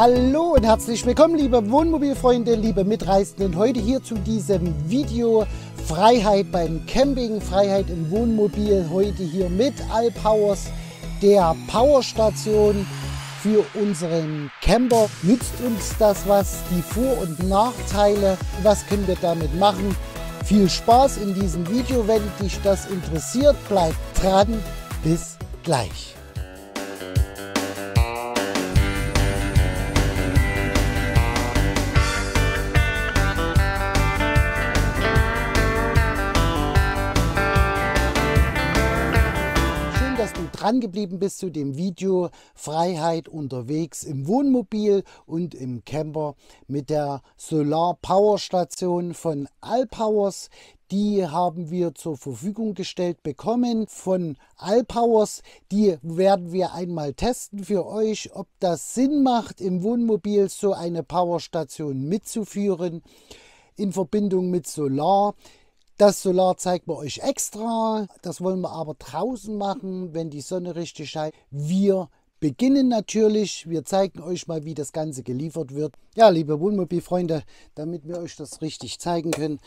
Hallo und herzlich willkommen, liebe Wohnmobilfreunde, liebe Mitreisenden. Heute hier zu diesem Video Freiheit beim Camping, Freiheit im Wohnmobil. Heute hier mit Alpowers, der Powerstation für unseren Camper. Nützt uns das was? Die Vor- und Nachteile? Was können wir damit machen? Viel Spaß in diesem Video. Wenn dich das interessiert, bleib dran. Bis gleich. dass du dran geblieben bist zu dem Video Freiheit unterwegs im Wohnmobil und im Camper mit der Solar Power Station von Alpowers. Die haben wir zur Verfügung gestellt bekommen von Alpowers. Die werden wir einmal testen für euch, ob das Sinn macht, im Wohnmobil so eine Powerstation mitzuführen in Verbindung mit Solar. Das Solar zeigt man euch extra. Das wollen wir aber draußen machen, wenn die Sonne richtig scheint. Wir beginnen natürlich. Wir zeigen euch mal, wie das Ganze geliefert wird. Ja, liebe Wohnmobilfreunde, damit wir euch das richtig zeigen können,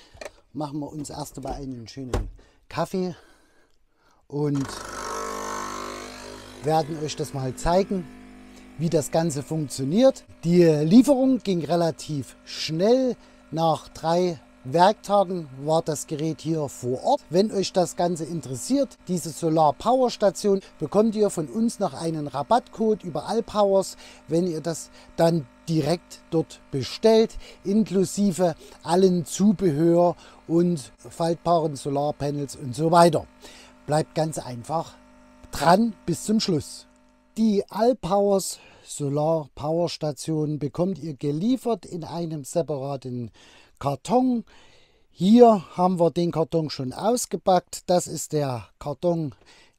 machen wir uns erst einmal einen schönen Kaffee und werden euch das mal zeigen, wie das Ganze funktioniert. Die Lieferung ging relativ schnell. Nach drei Werktagen war das Gerät hier vor Ort. Wenn euch das Ganze interessiert, diese Solar Power Station, bekommt ihr von uns noch einen Rabattcode über Allpowers, wenn ihr das dann direkt dort bestellt, inklusive allen Zubehör und faltbaren Solarpanels und so weiter. Bleibt ganz einfach dran bis zum Schluss. Die Allpowers Solar Power Station bekommt ihr geliefert in einem separaten Karton. Hier haben wir den Karton schon ausgepackt. Das ist der Karton,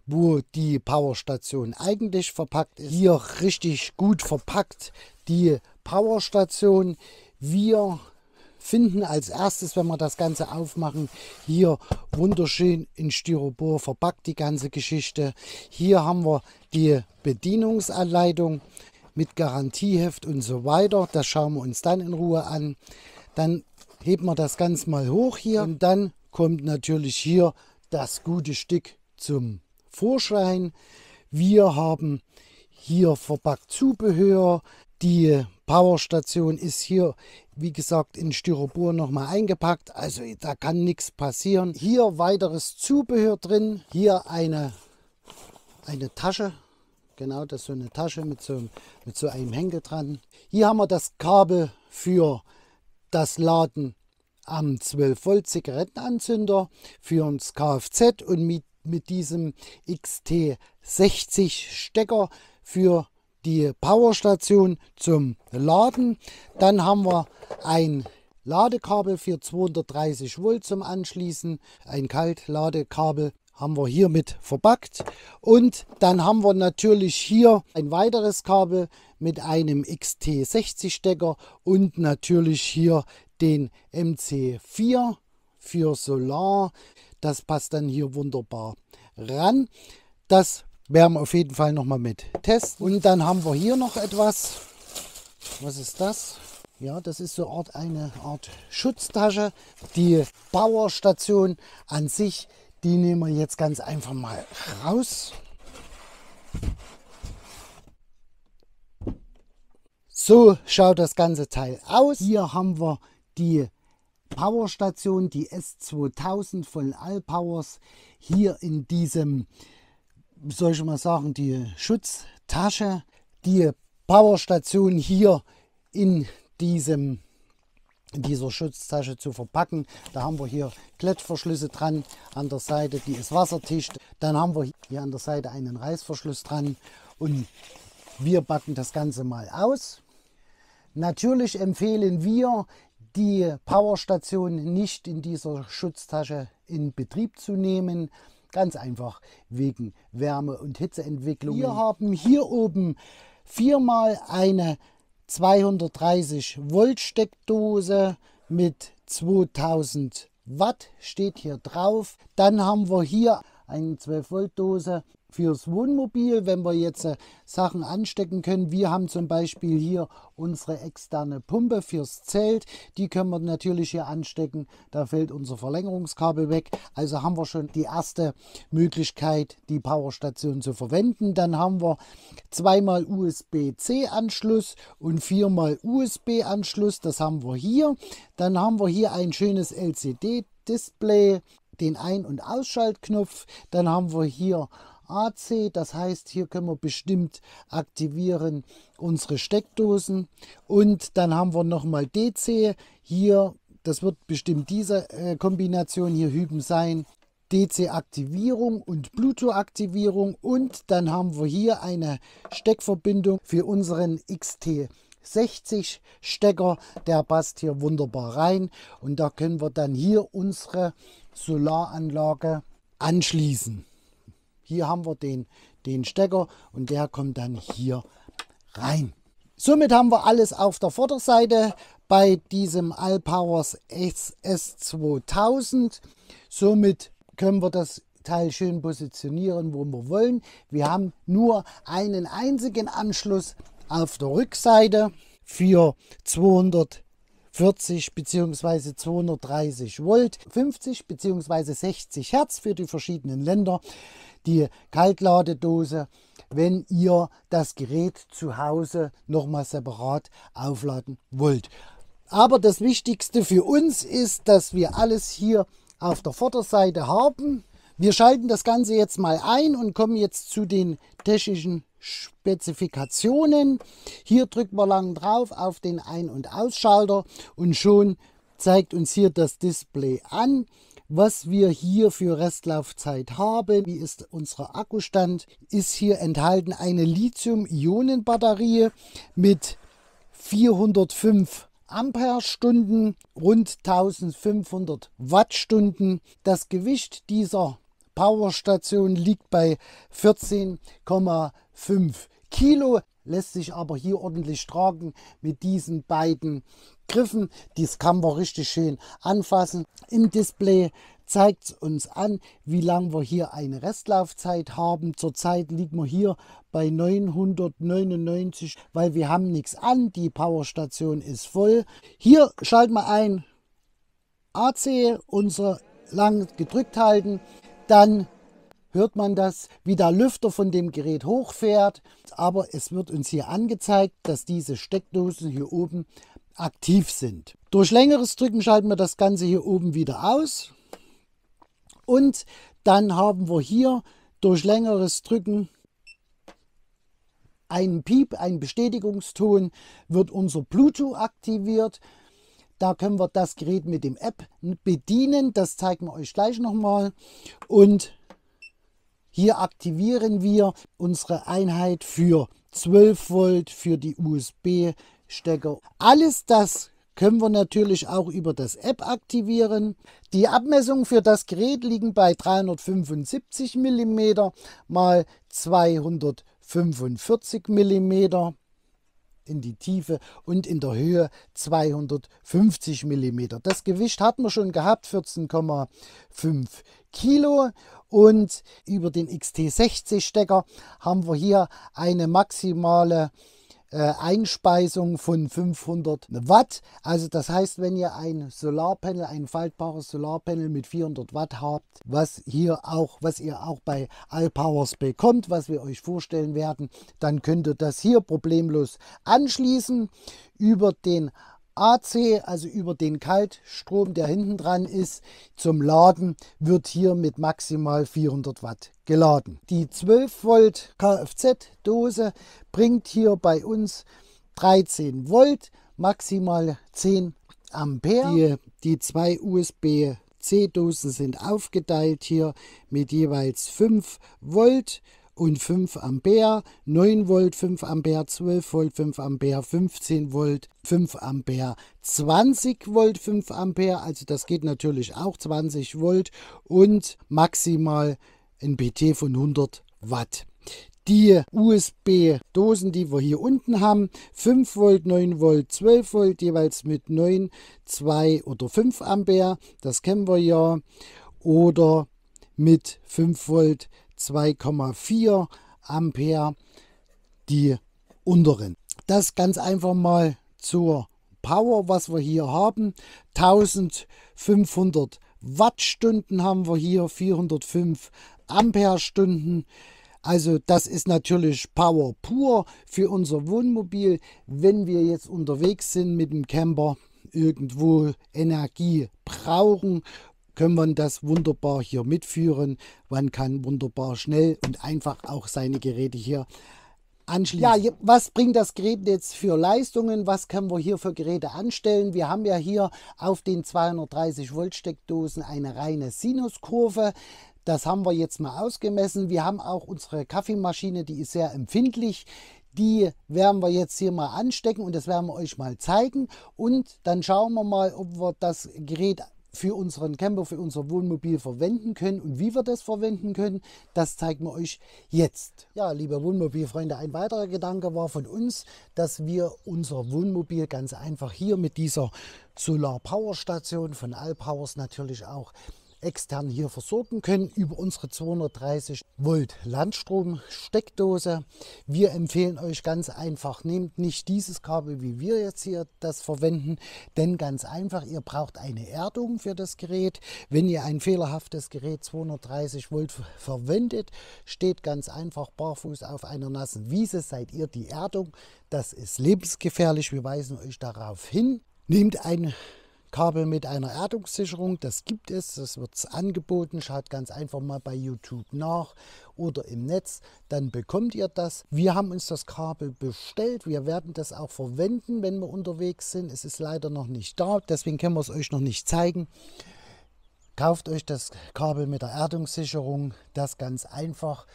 wo die Powerstation eigentlich verpackt ist. Hier richtig gut verpackt die Powerstation. Wir finden als erstes, wenn wir das Ganze aufmachen, hier wunderschön in Styropor verpackt die ganze Geschichte. Hier haben wir die Bedienungsanleitung mit Garantieheft und so weiter. Das schauen wir uns dann in Ruhe an. Dann heben wir das Ganze mal hoch hier und dann kommt natürlich hier das gute Stück zum Vorschein. Wir haben hier verpackt Zubehör. Die Powerstation ist hier, wie gesagt, in Styropor nochmal eingepackt. Also da kann nichts passieren. Hier weiteres Zubehör drin. Hier eine, eine Tasche. Genau, das ist so eine Tasche mit so, mit so einem Henkel dran. Hier haben wir das Kabel für das Laden am 12-Volt-Zigarettenanzünder für uns Kfz und mit, mit diesem XT60-Stecker für die Powerstation zum Laden. Dann haben wir ein Ladekabel für 230 Volt zum Anschließen, ein Kaltladekabel haben wir hiermit verpackt Und dann haben wir natürlich hier ein weiteres Kabel mit einem XT60-Stecker und natürlich hier den MC4 für Solar. Das passt dann hier wunderbar ran. Das werden wir auf jeden Fall noch mal mit testen. Und dann haben wir hier noch etwas. Was ist das? Ja, das ist so eine Art Schutztasche. Die Powerstation an sich, die nehmen wir jetzt ganz einfach mal raus. So schaut das ganze Teil aus. Hier haben wir die Powerstation, die S2000 von Allpowers. Hier in diesem, soll ich mal sagen, die Schutztasche. Die Powerstation hier in diesem in dieser Schutztasche zu verpacken. Da haben wir hier Klettverschlüsse dran an der Seite, die ist wasserdicht. Dann haben wir hier an der Seite einen Reißverschluss dran und wir backen das Ganze mal aus. Natürlich empfehlen wir, die Powerstation nicht in dieser Schutztasche in Betrieb zu nehmen. Ganz einfach wegen Wärme- und Hitzeentwicklung. Wir haben hier oben viermal eine 230 Volt Steckdose mit 2000 Watt steht hier drauf. Dann haben wir hier eine 12 Volt Dose fürs Wohnmobil, wenn wir jetzt äh, Sachen anstecken können. Wir haben zum Beispiel hier unsere externe Pumpe fürs Zelt. Die können wir natürlich hier anstecken. Da fällt unser Verlängerungskabel weg. Also haben wir schon die erste Möglichkeit, die Powerstation zu verwenden. Dann haben wir zweimal USB-C-Anschluss und viermal USB-Anschluss. Das haben wir hier. Dann haben wir hier ein schönes LCD-Display, den Ein- und Ausschaltknopf. Dann haben wir hier AC. Das heißt, hier können wir bestimmt aktivieren unsere Steckdosen. Und dann haben wir nochmal DC. Hier, das wird bestimmt diese äh, Kombination hier hüben sein. DC-Aktivierung und Bluetooth-Aktivierung und dann haben wir hier eine Steckverbindung für unseren XT 60 Stecker, der passt hier wunderbar rein und da können wir dann hier unsere Solaranlage anschließen. Hier haben wir den, den Stecker und der kommt dann hier rein. Somit haben wir alles auf der Vorderseite bei diesem Allpowers SS2000. Somit können wir das Teil schön positionieren, wo wir wollen. Wir haben nur einen einzigen Anschluss auf der Rückseite für 240 bzw. 230 Volt, 50 bzw. 60 Hertz für die verschiedenen Länder die Kaltladedose, wenn ihr das Gerät zu Hause nochmal separat aufladen wollt. Aber das Wichtigste für uns ist, dass wir alles hier auf der Vorderseite haben. Wir schalten das Ganze jetzt mal ein und kommen jetzt zu den technischen Spezifikationen. Hier drückt man lang drauf auf den Ein- und Ausschalter und schon zeigt uns hier das Display an, was wir hier für Restlaufzeit haben, wie ist unser Akkustand, ist hier enthalten eine Lithium-Ionen-Batterie mit 405 Amperestunden, rund 1500 Wattstunden. Das Gewicht dieser Powerstation liegt bei 14,5 Kilo lässt sich aber hier ordentlich tragen mit diesen beiden Griffen. Dies kann man richtig schön anfassen. Im Display zeigt es uns an, wie lange wir hier eine Restlaufzeit haben. Zurzeit liegen wir hier bei 999, weil wir haben nichts an. Die Powerstation ist voll. Hier schalten wir ein AC, unser lang gedrückt halten. Dann hört man das, wie der Lüfter von dem Gerät hochfährt. Aber es wird uns hier angezeigt, dass diese Steckdosen hier oben aktiv sind. Durch längeres Drücken schalten wir das Ganze hier oben wieder aus. Und dann haben wir hier durch längeres Drücken einen Piep, einen Bestätigungston, wird unser Bluetooth aktiviert. Da können wir das Gerät mit dem App bedienen. Das zeigen wir euch gleich nochmal. Und hier aktivieren wir unsere Einheit für 12 Volt, für die USB-Stecker. Alles das können wir natürlich auch über das App aktivieren. Die Abmessungen für das Gerät liegen bei 375 mm mal 245 mm in die Tiefe und in der Höhe 250 mm. Das Gewicht hatten wir schon gehabt, 14,5 Kilo. Und über den XT60 Stecker haben wir hier eine maximale äh, Einspeisung von 500 Watt. Also das heißt, wenn ihr ein Solarpanel, ein faltbares Solarpanel mit 400 Watt habt, was hier auch, was ihr auch bei Allpowers bekommt, was wir euch vorstellen werden, dann könnt ihr das hier problemlos anschließen über den AC, also über den Kaltstrom, der hinten dran ist, zum Laden wird hier mit maximal 400 Watt geladen. Die 12 Volt Kfz-Dose bringt hier bei uns 13 Volt, maximal 10 Ampere. Die, die zwei USB-C-Dosen sind aufgeteilt hier mit jeweils 5 Volt und 5 Ampere, 9 Volt, 5 Ampere, 12 Volt, 5 Ampere, 15 Volt, 5 Ampere, 20 Volt, 5 Ampere, also das geht natürlich auch 20 Volt und maximal ein BT von 100 Watt die USB-Dosen, die wir hier unten haben. 5 Volt, 9 Volt, 12 Volt, jeweils mit 9, 2 oder 5 Ampere. Das kennen wir ja. Oder mit 5 Volt, 2,4 Ampere die unteren. Das ganz einfach mal zur Power, was wir hier haben. 1500 Wattstunden haben wir hier, 405 Amperestunden. Also das ist natürlich Power pur für unser Wohnmobil, wenn wir jetzt unterwegs sind mit dem Camper irgendwo Energie brauchen können man das wunderbar hier mitführen. Man kann wunderbar schnell und einfach auch seine Geräte hier anschließen. Ja, was bringt das Gerät jetzt für Leistungen? Was können wir hier für Geräte anstellen? Wir haben ja hier auf den 230 Volt Steckdosen eine reine Sinuskurve. Das haben wir jetzt mal ausgemessen. Wir haben auch unsere Kaffeemaschine, die ist sehr empfindlich. Die werden wir jetzt hier mal anstecken und das werden wir euch mal zeigen. Und dann schauen wir mal, ob wir das Gerät für unseren Camper, für unser Wohnmobil verwenden können und wie wir das verwenden können, das zeigen wir euch jetzt. Ja, liebe Wohnmobilfreunde, ein weiterer Gedanke war von uns, dass wir unser Wohnmobil ganz einfach hier mit dieser Solar Power Station von Allpowers natürlich auch extern hier versorgen können über unsere 230 Volt Landstrom-Steckdose. Wir empfehlen euch ganz einfach, nehmt nicht dieses Kabel, wie wir jetzt hier das verwenden, denn ganz einfach, ihr braucht eine Erdung für das Gerät. Wenn ihr ein fehlerhaftes Gerät 230 Volt verwendet, steht ganz einfach barfuß auf einer nassen Wiese, seid ihr die Erdung. Das ist lebensgefährlich, wir weisen euch darauf hin. Nehmt ein Kabel mit einer Erdungssicherung, das gibt es, das wird angeboten. Schaut ganz einfach mal bei YouTube nach oder im Netz, dann bekommt ihr das. Wir haben uns das Kabel bestellt, wir werden das auch verwenden, wenn wir unterwegs sind. Es ist leider noch nicht da, deswegen können wir es euch noch nicht zeigen. Kauft euch das Kabel mit der Erdungssicherung, das ganz einfach.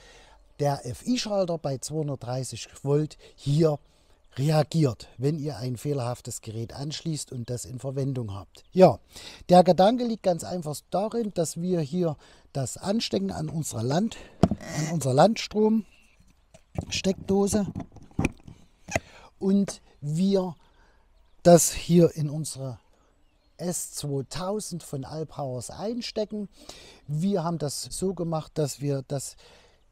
Der FI-Schalter bei 230 Volt hier reagiert, wenn ihr ein fehlerhaftes Gerät anschließt und das in Verwendung habt. Ja, der Gedanke liegt ganz einfach darin, dass wir hier das Anstecken an unserer, Land, an unserer Landstromsteckdose und wir das hier in unsere S2000 von Alpowers einstecken. Wir haben das so gemacht, dass wir das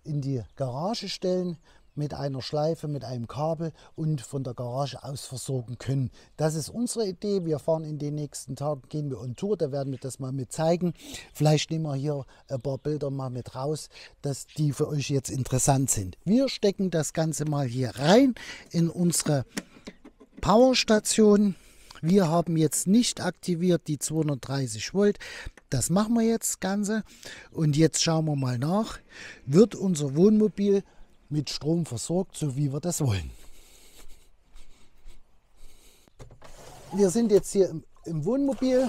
in die Garage stellen mit einer Schleife, mit einem Kabel und von der Garage aus versorgen können. Das ist unsere Idee. Wir fahren in den nächsten Tagen, gehen wir on Tour, da werden wir das mal mit zeigen. Vielleicht nehmen wir hier ein paar Bilder mal mit raus, dass die für euch jetzt interessant sind. Wir stecken das Ganze mal hier rein in unsere Powerstation. Wir haben jetzt nicht aktiviert die 230 Volt. Das machen wir jetzt Ganze. Und jetzt schauen wir mal nach. Wird unser Wohnmobil mit Strom versorgt, so wie wir das wollen. Wir sind jetzt hier im, Wohnmobil.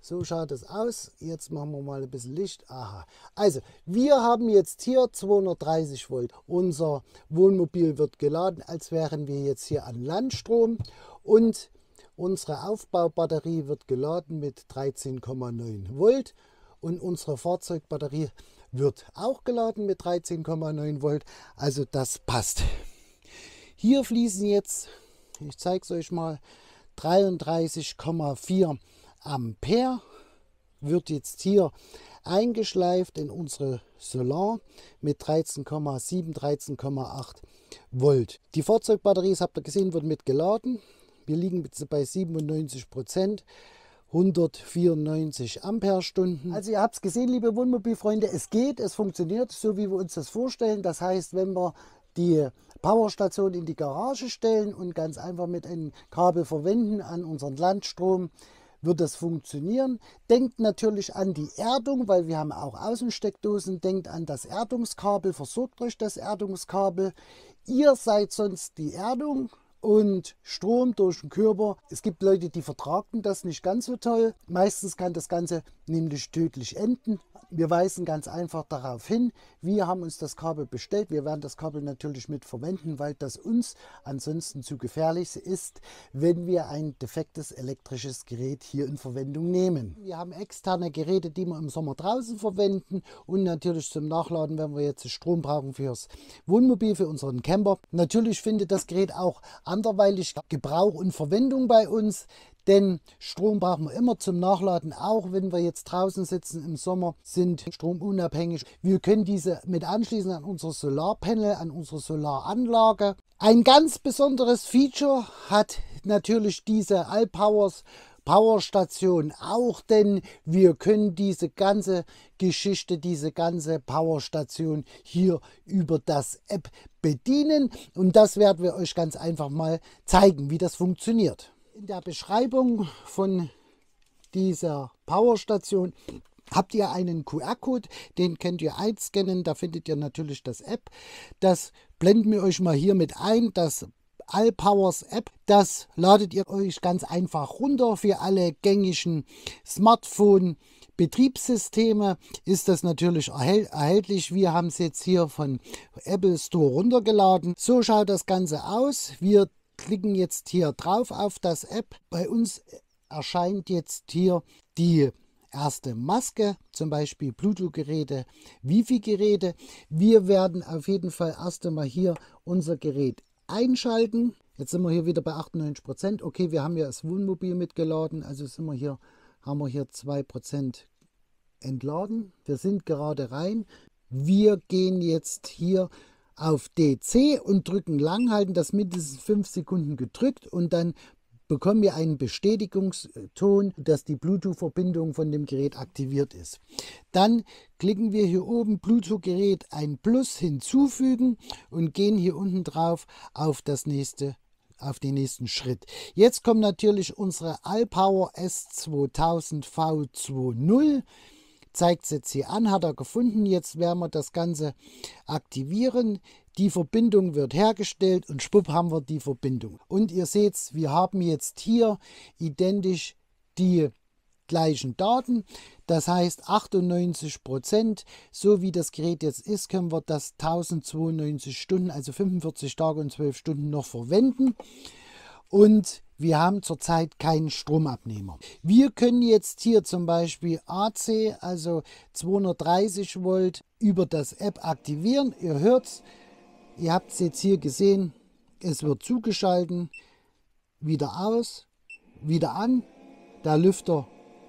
So schaut es aus. Jetzt machen wir mal ein bisschen Licht. Aha. Also, wir haben jetzt hier 230 Volt. Unser Wohnmobil wird geladen, als wären wir jetzt hier an Landstrom. Und unsere Aufbaubatterie wird geladen mit 13,9 Volt. Und unsere Fahrzeugbatterie wird auch geladen mit 13,9 Volt. Also das passt. Hier fließen jetzt, ich zeige es euch mal, 33,4 Ampere wird jetzt hier eingeschleift in unsere Solar mit 13,7, 13,8 Volt. Die Fahrzeugbatterie, das habt ihr gesehen, wird mitgeladen. Wir liegen bei 97 Prozent. 194 Amperestunden. Also ihr habt es gesehen, liebe Wohnmobilfreunde, es geht, es funktioniert, so wie wir uns das vorstellen. Das heißt, wenn wir die Powerstation in die Garage stellen und ganz einfach mit einem Kabel verwenden an unseren Landstrom, wird das funktionieren. Denkt natürlich an die Erdung, weil wir haben auch Außensteckdosen. Denkt an das Erdungskabel, versorgt euch das Erdungskabel. Ihr seid sonst die Erdung, und Strom durch den Körper. Es gibt Leute, die vertragen das nicht ganz so toll. Meistens kann das Ganze nämlich tödlich enden. Wir weisen ganz einfach darauf hin. Wir haben uns das Kabel bestellt. Wir werden das Kabel natürlich mit verwenden, weil das uns ansonsten zu gefährlich ist, wenn wir ein defektes elektrisches Gerät hier in Verwendung nehmen. Wir haben externe Geräte, die wir im Sommer draußen verwenden und natürlich zum Nachladen, wenn wir jetzt Strom brauchen fürs Wohnmobil, für unseren Camper. Natürlich findet das Gerät auch anderweitig Gebrauch und Verwendung bei uns. Denn Strom brauchen wir immer zum Nachladen, auch wenn wir jetzt draußen sitzen im Sommer, sind stromunabhängig. Wir können diese mit anschließen an unsere Solarpanel, an unsere Solaranlage. Ein ganz besonderes Feature hat natürlich diese Allpowers Powerstation auch, denn wir können diese ganze Geschichte, diese ganze Powerstation hier über das App bedienen und das werden wir euch ganz einfach mal zeigen, wie das funktioniert. In der Beschreibung von dieser Powerstation habt ihr einen QR-Code, den könnt ihr einscannen, da findet ihr natürlich das App. Das blenden wir euch mal hier mit ein, das Allpowers App. Das ladet ihr euch ganz einfach runter für alle gängigen Smartphone. Betriebssysteme ist das natürlich erhält erhältlich. Wir haben es jetzt hier von Apple Store runtergeladen. So schaut das Ganze aus. Wir klicken jetzt hier drauf auf das App. Bei uns erscheint jetzt hier die erste Maske, zum Beispiel Bluetooth-Geräte, wi fi geräte Wir werden auf jeden Fall erst einmal hier unser Gerät einschalten. Jetzt sind wir hier wieder bei 98%. Prozent. Okay, wir haben ja das Wohnmobil mitgeladen, also sind wir hier, haben wir hier 2% Prozent entladen. Wir sind gerade rein. Wir gehen jetzt hier auf DC und drücken langhalten, das mindestens 5 Sekunden gedrückt und dann bekommen wir einen Bestätigungston, dass die Bluetooth-Verbindung von dem Gerät aktiviert ist. Dann klicken wir hier oben Bluetooth-Gerät ein Plus hinzufügen und gehen hier unten drauf auf das nächste auf den nächsten Schritt. Jetzt kommt natürlich unsere Allpower S2000 V20 zeigt es jetzt hier an, hat er gefunden. Jetzt werden wir das Ganze aktivieren. Die Verbindung wird hergestellt und schwupp haben wir die Verbindung. Und ihr seht, wir haben jetzt hier identisch die gleichen Daten. Das heißt 98 Prozent, so wie das Gerät jetzt ist, können wir das 1092 Stunden, also 45 Tage und 12 Stunden noch verwenden. Und wir haben zurzeit keinen Stromabnehmer. Wir können jetzt hier zum Beispiel AC, also 230 Volt, über das App aktivieren. Ihr hört es. Ihr habt es jetzt hier gesehen, es wird zugeschalten, wieder aus, wieder an, der Lüfter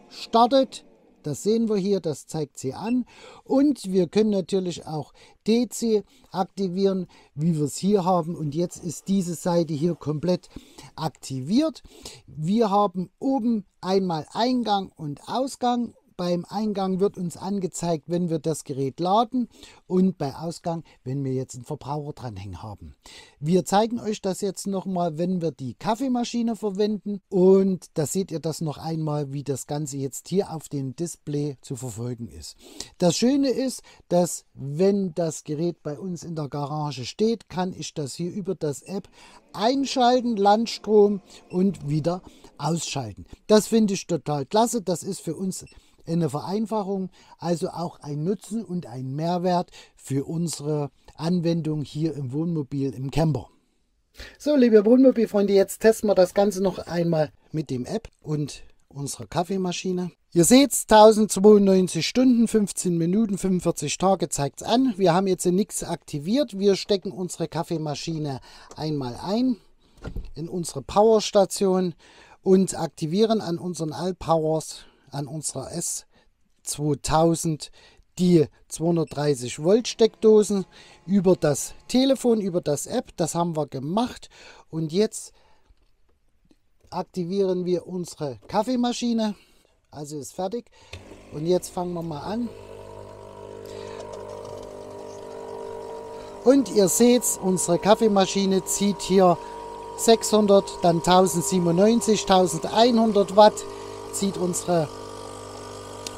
startet, das sehen wir hier, das zeigt sie an. Und wir können natürlich auch DC aktivieren, wie wir es hier haben. Und jetzt ist diese Seite hier komplett aktiviert. Wir haben oben einmal Eingang und Ausgang beim Eingang wird uns angezeigt, wenn wir das Gerät laden und bei Ausgang, wenn wir jetzt einen Verbraucher dranhängen haben. Wir zeigen euch das jetzt nochmal, wenn wir die Kaffeemaschine verwenden und da seht ihr das noch einmal, wie das Ganze jetzt hier auf dem Display zu verfolgen ist. Das Schöne ist, dass wenn das Gerät bei uns in der Garage steht, kann ich das hier über das App einschalten, Landstrom und wieder ausschalten. Das finde ich total klasse. Das ist für uns eine Vereinfachung, also auch ein Nutzen und ein Mehrwert für unsere Anwendung hier im Wohnmobil, im Camper. So, liebe Wohnmobilfreunde, jetzt testen wir das Ganze noch einmal mit dem App und unserer Kaffeemaschine. Ihr seht 1092 Stunden, 15 Minuten, 45 Tage zeigt es an. Wir haben jetzt nichts aktiviert. Wir stecken unsere Kaffeemaschine einmal ein in unsere Powerstation und aktivieren an unseren Allpowers an unserer S2000 die 230 Volt Steckdosen über das Telefon, über das App. Das haben wir gemacht und jetzt aktivieren wir unsere Kaffeemaschine. Also ist fertig. Und jetzt fangen wir mal an. Und ihr seht, unsere Kaffeemaschine zieht hier 600, dann 1097, 1100 Watt, zieht unsere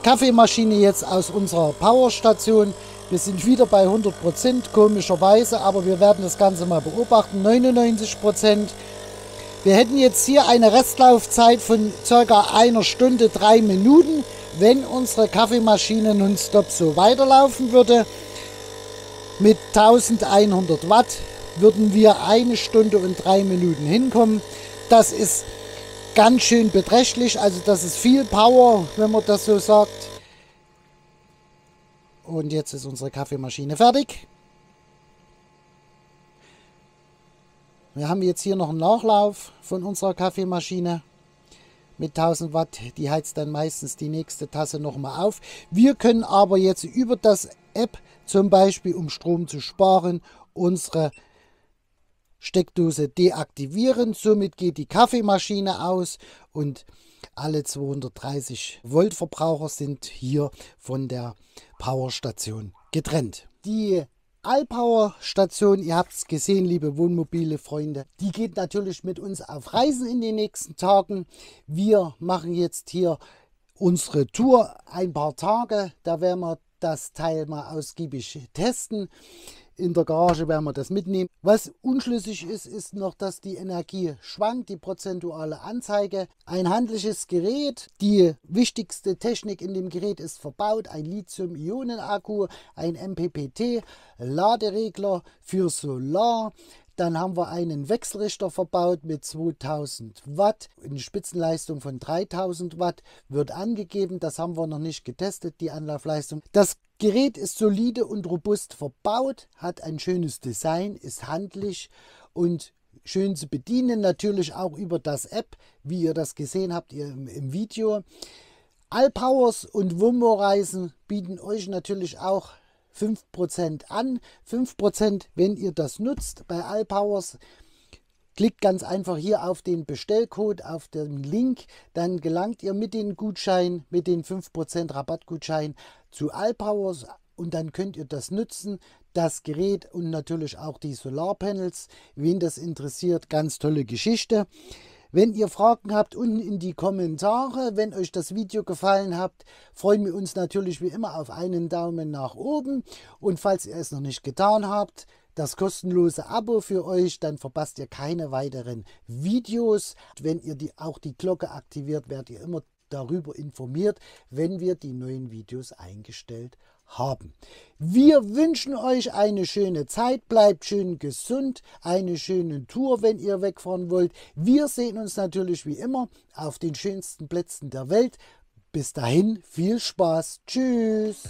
Kaffeemaschine jetzt aus unserer Powerstation. Wir sind wieder bei 100%, Prozent komischerweise, aber wir werden das Ganze mal beobachten. 99%. Prozent. Wir hätten jetzt hier eine Restlaufzeit von circa einer Stunde, drei Minuten, wenn unsere Kaffeemaschine nonstop so weiterlaufen würde. Mit 1100 Watt würden wir eine Stunde und drei Minuten hinkommen. Das ist ganz schön beträchtlich. Also das ist viel Power, wenn man das so sagt. Und jetzt ist unsere Kaffeemaschine fertig. Wir haben jetzt hier noch einen Nachlauf von unserer Kaffeemaschine mit 1000 Watt. Die heizt dann meistens die nächste Tasse nochmal auf. Wir können aber jetzt über das App zum Beispiel, um Strom zu sparen, unsere Kaffeemaschine Steckdose deaktivieren. Somit geht die Kaffeemaschine aus und alle 230 Volt Verbraucher sind hier von der Powerstation getrennt. Die Allpower Station, ihr habt es gesehen, liebe Wohnmobile Freunde, die geht natürlich mit uns auf Reisen in den nächsten Tagen. Wir machen jetzt hier unsere Tour ein paar Tage, da werden wir das Teil mal ausgiebig testen. In der Garage werden wir das mitnehmen. Was unschlüssig ist, ist noch, dass die Energie schwankt, die prozentuale Anzeige. Ein handliches Gerät, die wichtigste Technik in dem Gerät ist verbaut, ein Lithium-Ionen-Akku, ein MPPT, Laderegler für Solar, dann haben wir einen Wechselrichter verbaut mit 2000 Watt. Eine Spitzenleistung von 3000 Watt wird angegeben. Das haben wir noch nicht getestet, die Anlaufleistung. Das Gerät ist solide und robust verbaut, hat ein schönes Design, ist handlich und schön zu bedienen. Natürlich auch über das App, wie ihr das gesehen habt ihr im, im Video. Allpowers und Wumbo-Reisen bieten euch natürlich auch 5% an. 5%, wenn ihr das nutzt bei Allpowers. Powers Klickt ganz einfach hier auf den Bestellcode, auf den Link, dann gelangt ihr mit dem Gutschein, mit den 5% Rabattgutschein zu Alpowers und dann könnt ihr das nutzen, das Gerät und natürlich auch die Solarpanels. Wen das interessiert, ganz tolle Geschichte. Wenn ihr Fragen habt, unten in die Kommentare. Wenn euch das Video gefallen hat, freuen wir uns natürlich wie immer auf einen Daumen nach oben. Und falls ihr es noch nicht getan habt, das kostenlose Abo für euch, dann verpasst ihr keine weiteren Videos. Wenn ihr die, auch die Glocke aktiviert, werdet ihr immer darüber informiert, wenn wir die neuen Videos eingestellt haben. Wir wünschen euch eine schöne Zeit, bleibt schön gesund, eine schöne Tour, wenn ihr wegfahren wollt. Wir sehen uns natürlich wie immer auf den schönsten Plätzen der Welt. Bis dahin viel Spaß. Tschüss.